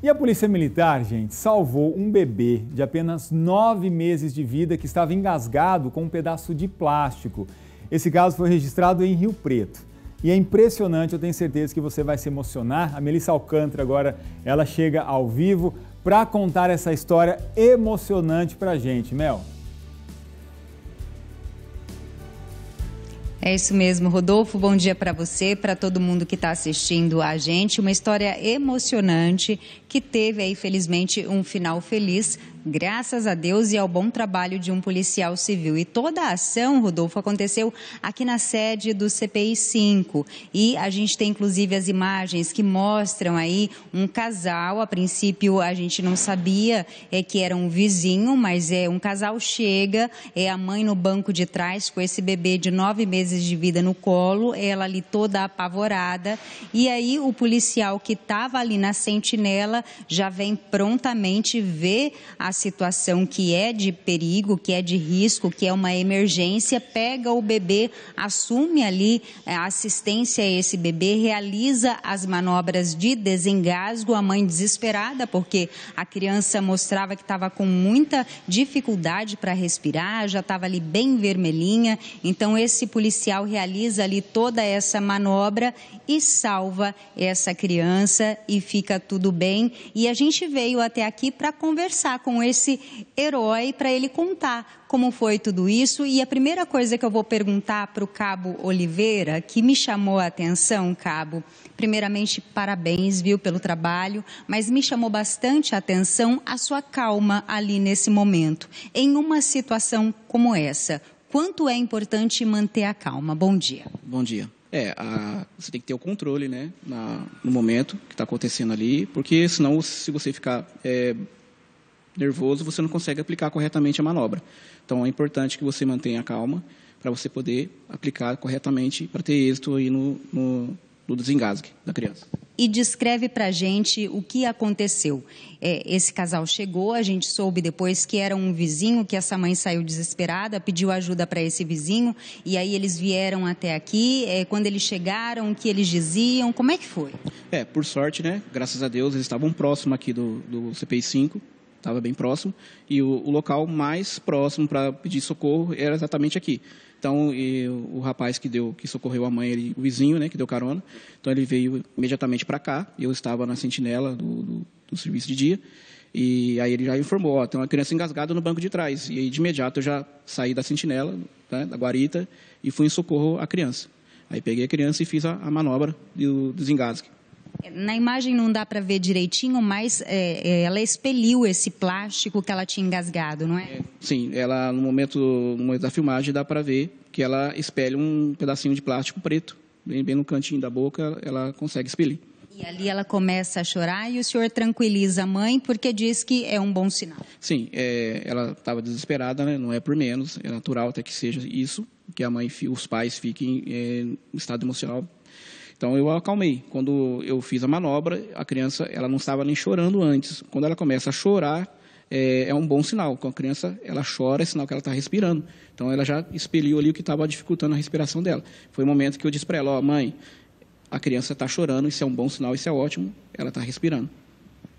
E a polícia militar, gente, salvou um bebê de apenas nove meses de vida que estava engasgado com um pedaço de plástico. Esse caso foi registrado em Rio Preto. E é impressionante, eu tenho certeza que você vai se emocionar. A Melissa Alcântara agora, ela chega ao vivo para contar essa história emocionante para gente, Mel. É isso mesmo, Rodolfo. Bom dia para você, para todo mundo que está assistindo a gente. Uma história emocionante que teve aí, felizmente, um final feliz Graças a Deus e ao bom trabalho de um policial civil. E toda a ação, Rodolfo, aconteceu aqui na sede do CPI 5. E a gente tem inclusive as imagens que mostram aí um casal. A princípio a gente não sabia é, que era um vizinho, mas é um casal chega, é a mãe no banco de trás com esse bebê de nove meses de vida no colo, ela ali toda apavorada. E aí o policial que estava ali na sentinela já vem prontamente ver a a situação que é de perigo, que é de risco, que é uma emergência, pega o bebê, assume ali é, a assistência a esse bebê, realiza as manobras de desengasgo, a mãe desesperada, porque a criança mostrava que estava com muita dificuldade para respirar, já estava ali bem vermelhinha. Então, esse policial realiza ali toda essa manobra e salva essa criança e fica tudo bem. E a gente veio até aqui para conversar com com esse herói para ele contar como foi tudo isso. E a primeira coisa que eu vou perguntar para o Cabo Oliveira, que me chamou a atenção, Cabo, primeiramente parabéns, viu, pelo trabalho, mas me chamou bastante a atenção a sua calma ali nesse momento, em uma situação como essa. Quanto é importante manter a calma? Bom dia. Bom dia. É, a, você tem que ter o controle, né, na, no momento que está acontecendo ali, porque senão se você ficar é, nervoso, você não consegue aplicar corretamente a manobra. Então, é importante que você mantenha a calma para você poder aplicar corretamente para ter êxito aí no, no, no desengasgue da criança e descreve para gente o que aconteceu. É, esse casal chegou, a gente soube depois que era um vizinho, que essa mãe saiu desesperada, pediu ajuda para esse vizinho, e aí eles vieram até aqui. É, quando eles chegaram, o que eles diziam? Como é que foi? É, por sorte, né? Graças a Deus, eles estavam próximo aqui do, do CPI 5 estava bem próximo, e o, o local mais próximo para pedir socorro era exatamente aqui. Então, o, o rapaz que deu, que socorreu a mãe, ele, o vizinho, né, que deu carona, então ele veio imediatamente para cá. Eu estava na sentinela do, do, do, serviço de dia e aí ele já informou, ó, tem uma criança engasgada no banco de trás. E aí, de imediato eu já saí da sentinela, né, da guarita, e fui em socorro à criança. Aí peguei a criança e fiz a, a manobra do, desengasque na imagem não dá para ver direitinho, mas é, é, ela expeliu esse plástico que ela tinha engasgado, não é? é sim, ela no momento, no momento da filmagem dá para ver que ela expele um pedacinho de plástico preto, bem, bem no cantinho da boca, ela consegue expelir. E ali ela começa a chorar e o senhor tranquiliza a mãe porque diz que é um bom sinal. Sim, é, ela estava desesperada, né? não é por menos, é natural até que seja isso, que a mãe, os pais fiquem é, em estado emocional então eu acalmei. Quando eu fiz a manobra, a criança ela não estava nem chorando antes. Quando ela começa a chorar, é, é um bom sinal. Quando a criança ela chora, é sinal que ela está respirando. Então ela já expeliu ali o que estava dificultando a respiração dela. Foi o momento que eu disse para ela: ó, oh, mãe, a criança está chorando, isso é um bom sinal, isso é ótimo, ela está respirando.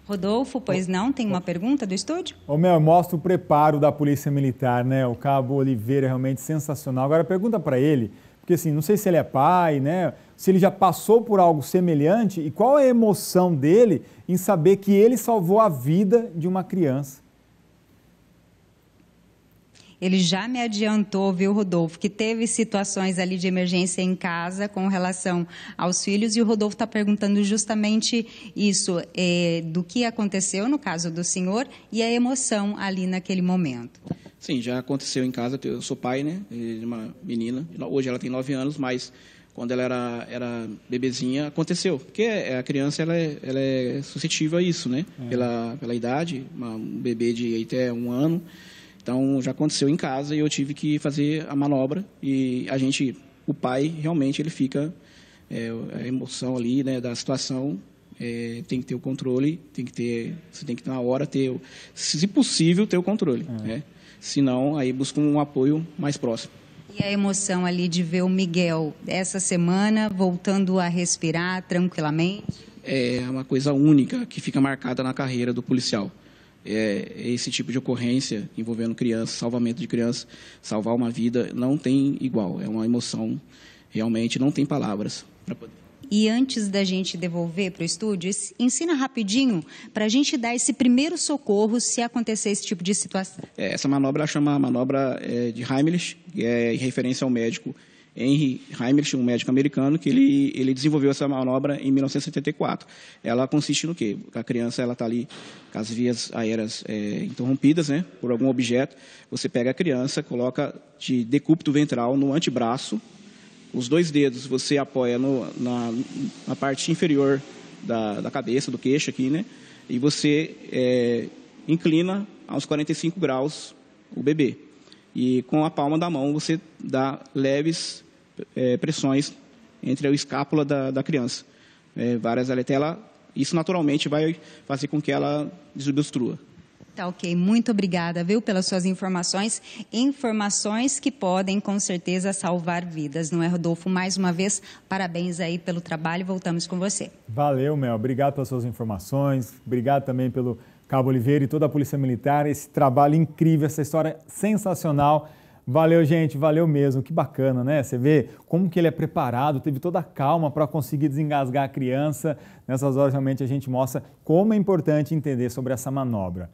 Rodolfo, pois não, tem uma pergunta do estúdio? Ô meu mostra o preparo da Polícia Militar, né? O Cabo Oliveira é realmente sensacional. Agora pergunta para ele porque assim, não sei se ele é pai, né? Se ele já passou por algo semelhante e qual é a emoção dele em saber que ele salvou a vida de uma criança. Ele já me adiantou, viu, Rodolfo, que teve situações ali de emergência em casa com relação aos filhos, e o Rodolfo está perguntando justamente isso, é, do que aconteceu no caso do senhor e a emoção ali naquele momento. Sim, já aconteceu em casa, eu sou pai, né, de uma menina, hoje ela tem 9 anos, mas quando ela era, era bebezinha, aconteceu. Porque é, a criança ela é, ela é suscetível a isso, né? É. Pela, pela idade, uma, um bebê de até um ano. Então, já aconteceu em casa e eu tive que fazer a manobra. E a gente, o pai, realmente, ele fica... É, a emoção ali, né, da situação, é, tem que ter o controle, tem que ter... Você tem que, na hora, ter... Se possível, ter o controle, é. né? senão aí buscam um apoio mais próximo. E a emoção ali de ver o Miguel essa semana voltando a respirar tranquilamente? É uma coisa única que fica marcada na carreira do policial. É, esse tipo de ocorrência envolvendo crianças, salvamento de crianças, salvar uma vida, não tem igual. É uma emoção, realmente não tem palavras para poder. E antes da gente devolver para o estúdio, ensina rapidinho para a gente dar esse primeiro socorro se acontecer esse tipo de situação. É, essa manobra chama manobra é, de Heimlich, que é em referência ao médico Henry Heimlich, um médico americano, que ele, ele desenvolveu essa manobra em 1974. Ela consiste no quê? A criança ela está ali com as vias aéreas é, interrompidas né, por algum objeto. Você pega a criança, coloca de decúbito ventral no antebraço os dois dedos você apoia no, na, na, parte inferior da, da, cabeça, do queixo aqui, né? E você é, inclina aos 45 graus o bebê. E com a palma da mão você dá leves é, pressões entre a escápula da, da criança. É, várias até ela, isso naturalmente vai fazer com que ela desobstrua. Tá ok, muito obrigada, viu, pelas suas informações. Informações que podem, com certeza, salvar vidas, não é, Rodolfo? Mais uma vez, parabéns aí pelo trabalho. Voltamos com você. Valeu, Mel. Obrigado pelas suas informações. Obrigado também pelo Cabo Oliveira e toda a Polícia Militar. Esse trabalho incrível, essa história sensacional. Valeu, gente, valeu mesmo. Que bacana, né? Você vê como que ele é preparado, teve toda a calma para conseguir desengasgar a criança. Nessas horas, realmente, a gente mostra como é importante entender sobre essa manobra.